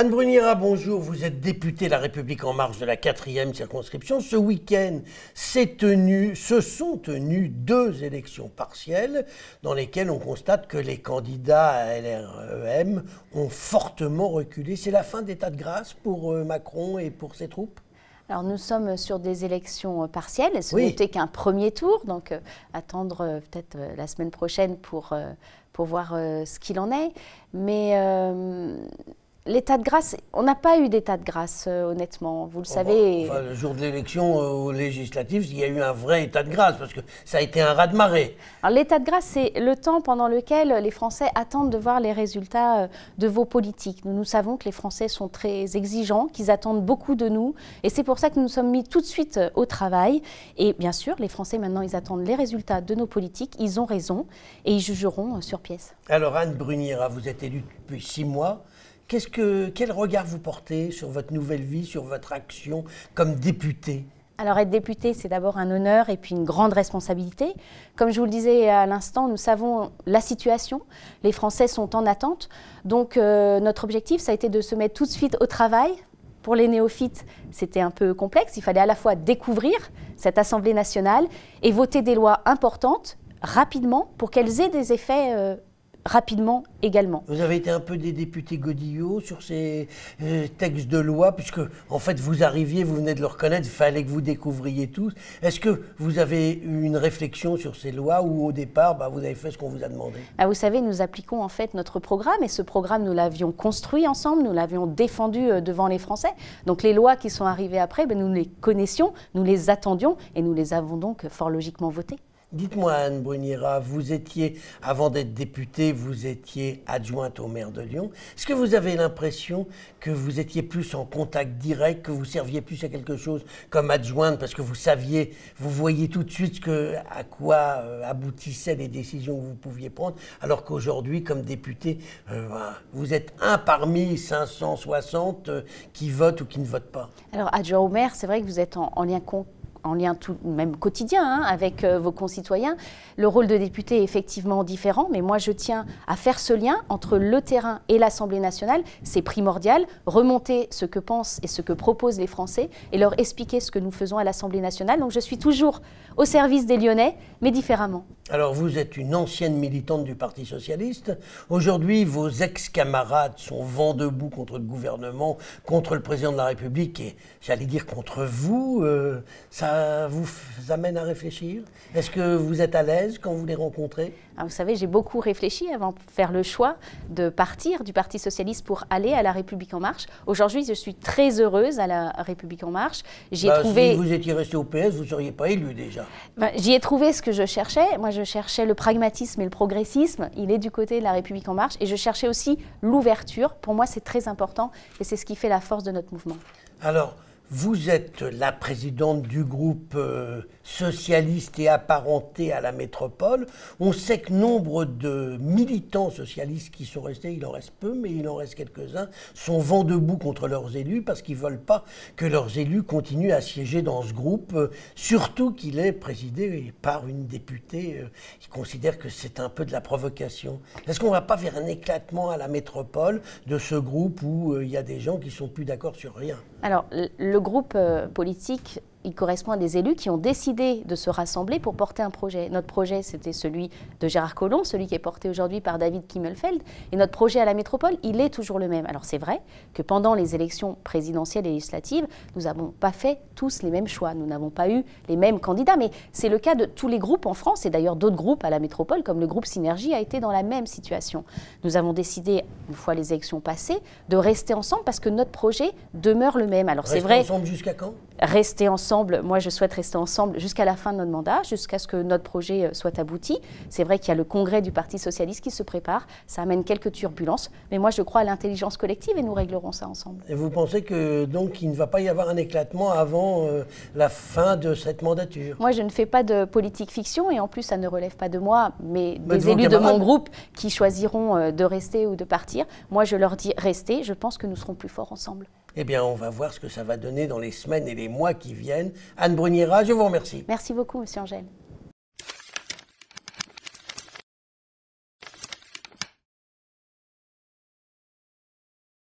Anne Brunira, bonjour. Vous êtes députée La République en marge de la quatrième circonscription. Ce week-end, se sont tenues deux élections partielles dans lesquelles on constate que les candidats à LREM ont fortement reculé. C'est la fin d'état de grâce pour euh, Macron et pour ses troupes alors nous sommes sur des élections euh, partielles, ce n'était qu'un premier tour, donc euh, attendre peut-être la semaine prochaine pour, pour voir ce qu'il en est. Mais l'état de grâce, on n'a pas eu d'état de grâce, euh, honnêtement, vous le oh, savez. Bah, le jour de l'élection euh, législative, il y a eu un vrai état de grâce, parce que ça a été un raz-de-marée. l'état de grâce, c'est le temps pendant lequel les Français attendent de voir les résultats euh, de vos politiques. Nous, nous savons que les Français sont très exigeants, qu'ils attendent beaucoup de nous, et c'est pour ça que nous nous sommes mis tout de suite au travail. Et bien sûr, les Français, maintenant, ils attendent les résultats de nos politiques, ils ont raison, et ils jugeront sur pièce. Alors Anne Bruniera, ah, vous êtes élue depuis six mois que, quel regard vous portez sur votre nouvelle vie, sur votre action comme député alors être député, c'est d'abord un honneur et puis une grande responsabilité. Comme je vous le disais à l'instant, nous savons la situation. Les Français sont en attente. Donc euh, notre objectif, ça a été de se mettre tout de suite au travail. Pour les néophytes, c'était un peu complexe. Il fallait à la fois découvrir cette Assemblée nationale et voter des lois importantes rapidement pour qu'elles aient des effets euh, rapidement également. Vous avez été un peu des députés Godillot sur ces euh, textes de loi, puisque en fait vous arriviez, vous venez de le reconnaître, il fallait que vous découvriez tout. Est-ce que vous avez eu une réflexion sur ces lois ou au départ bah, vous avez fait ce qu'on vous a demandé ah, Vous savez, nous appliquons en fait notre programme et ce programme nous l'avions construit ensemble, nous l'avions défendu euh, devant les Français. Donc les lois qui sont arrivées après, ben, nous les connaissions, nous les attendions et nous les avons donc euh, fort logiquement votées. Dites-moi, Anne Brunira, vous étiez, avant d'être députée, vous étiez adjointe au maire de Lyon. Est-ce que vous avez l'impression que vous étiez plus en contact direct, que vous serviez plus à quelque chose comme adjointe, parce que vous saviez, vous voyiez tout de suite à quoi euh, aboutissaient les décisions que vous pouviez prendre, alors qu'aujourd'hui, comme députée, euh, vous êtes un parmi 560 euh, qui votent ou qui ne votent pas Alors, adjoint au maire, c'est vrai que vous êtes en, en lien con en lien tout même quotidien hein, avec euh, vos concitoyens. Le rôle de député est effectivement différent, mais moi je tiens à faire ce lien entre le terrain et l'Assemblée nationale. C'est primordial. Remonter ce que pensent et ce que proposent les Français et leur expliquer ce que nous faisons à l'Assemblée nationale. Donc je suis toujours au service des Lyonnais, mais différemment. Alors vous êtes une ancienne militante du Parti socialiste. Aujourd'hui, vos ex-camarades sont vent debout contre le gouvernement, contre le président de la République et j'allais dire contre vous. Euh, ça vous amène à réfléchir Est-ce que vous êtes à l'aise quand vous les rencontrez ah, Vous savez, j'ai beaucoup réfléchi avant de faire le choix de partir du Parti socialiste pour aller à la République en marche. Aujourd'hui, je suis très heureuse à la République en marche. Bah, si vous étiez resté au PS, vous ne seriez pas élu déjà. Bah, j'y ai trouvé ce que je cherchais. Moi, je cherchais le pragmatisme et le progressisme. Il est du côté de la République en marche. Et je cherchais aussi l'ouverture. Pour moi, c'est très important et c'est ce qui fait la force de notre mouvement. Alors, vous êtes la présidente du groupe euh, socialiste et apparenté à la métropole. On sait que nombre de militants socialistes qui sont restés, il en reste peu, mais il en reste quelques-uns, sont vent debout contre leurs élus parce qu'ils ne veulent pas que leurs élus continuent à siéger dans ce groupe, euh, surtout qu'il est présidé par une députée euh, qui considère que c'est un peu de la provocation. Est-ce qu'on ne va pas faire un éclatement à la métropole de ce groupe où il y a des gens qui ne sont plus d'accord sur rien Alors, le groupe euh, politique il correspond à des élus qui ont décidé de se rassembler pour porter un projet. Notre projet, c'était celui de Gérard Collomb, celui qui est porté aujourd'hui par David Kimmelfeld. Et notre projet à la métropole, il est toujours le même. Alors c'est vrai que pendant les élections présidentielles et législatives, nous n'avons pas fait tous les mêmes choix. Nous n'avons pas eu les mêmes candidats. Mais c'est le cas de tous les groupes en France et d'ailleurs d'autres groupes à la métropole, comme le groupe Synergie, a été dans la même situation. Nous avons décidé, une fois les élections passées, de rester ensemble parce que notre projet demeure le même. Alors c'est vrai. ensemble jusqu'à quand rester ensemble. Moi, je souhaite rester ensemble jusqu'à la fin de notre mandat, jusqu'à ce que notre projet euh, soit abouti. C'est vrai qu'il y a le congrès du Parti socialiste qui se prépare. Ça amène quelques turbulences, mais moi, je crois à l'intelligence collective et nous réglerons ça ensemble. Et vous pensez que donc il ne va pas y avoir un éclatement avant euh, la fin de cette mandature Moi, je ne fais pas de politique fiction et en plus, ça ne relève pas de moi, mais, mais des élus de mon groupe qui choisiront euh, de rester ou de partir. Moi, je leur dis restez. Je pense que nous serons plus forts ensemble. Eh bien, on va voir ce que ça va donner dans les semaines et les mois qui viennent. Anne Bruniera, je vous remercie. Merci beaucoup, Monsieur Angèle.